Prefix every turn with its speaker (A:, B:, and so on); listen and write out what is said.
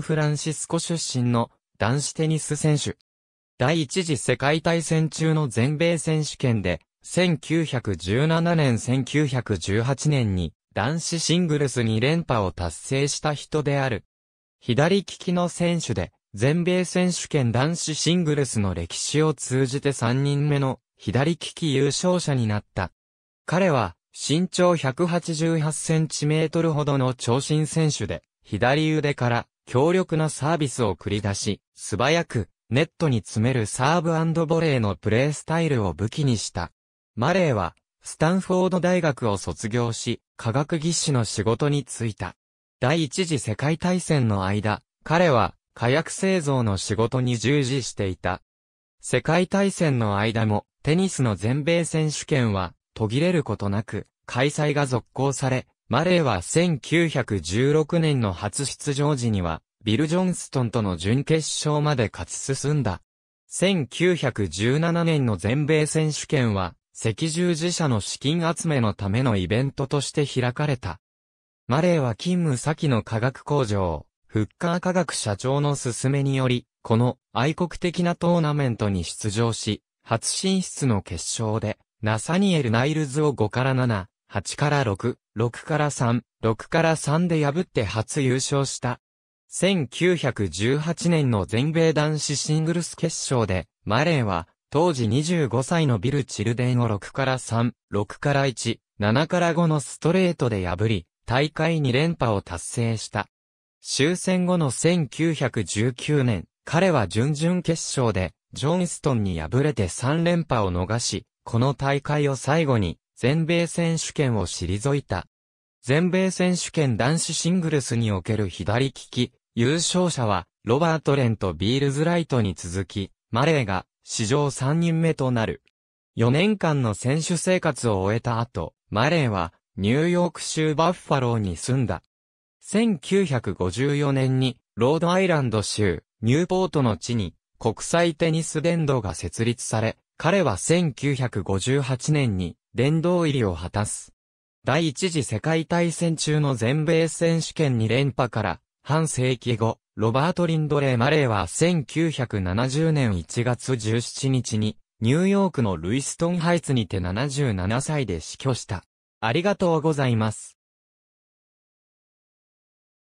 A: フランシスコ出身の男子テニス選手。第一次世界大戦中の全米選手権で、1917年1918年に男子シングルス2連覇を達成した人である。左利きの選手で、全米選手権男子シングルスの歴史を通じて3人目の左利き優勝者になった。彼は身長188センチメートルほどの長身選手で、左腕から強力なサービスを繰り出し、素早く、ネットに詰めるサーブボレーのプレースタイルを武器にした。マレーは、スタンフォード大学を卒業し、科学技師の仕事に就いた。第一次世界大戦の間、彼は、火薬製造の仕事に従事していた。世界大戦の間も、テニスの全米選手権は、途切れることなく、開催が続行され、マレーは1916年の初出場時には、ビル・ジョンストンとの準決勝まで勝ち進んだ。1917年の全米選手権は、赤十字社の資金集めのためのイベントとして開かれた。マレーは勤務先の化学工場、フッカー科学社長の勧めにより、この愛国的なトーナメントに出場し、初進出の決勝で、ナサニエル・ナイルズを5から7、8から6、6から3、6から3で破って初優勝した。1918年の全米男子シングルス決勝で、マレーは、当時25歳のビル・チルデンを6から3、6から1、7から5のストレートで破り、大会2連覇を達成した。終戦後の1919年、彼は準々決勝で、ジョンストンに敗れて3連覇を逃し、この大会を最後に、全米選手権を退いた。全米選手権男子シングルスにおける左利き、優勝者は、ロバート・レンとビールズ・ライトに続き、マレーが、史上3人目となる。4年間の選手生活を終えた後、マレーは、ニューヨーク州バッファローに住んだ。1954年に、ロードアイランド州、ニューポートの地に、国際テニス殿堂が設立され、彼は1958年に、殿堂入りを果たす。第一次世界大戦中の全米選手権2連覇から、半世紀後、ロバート・リンドレー・マレーは1970年1月17日に、ニューヨークのルイストンハイツにて77歳で死去した。ありがとうございます。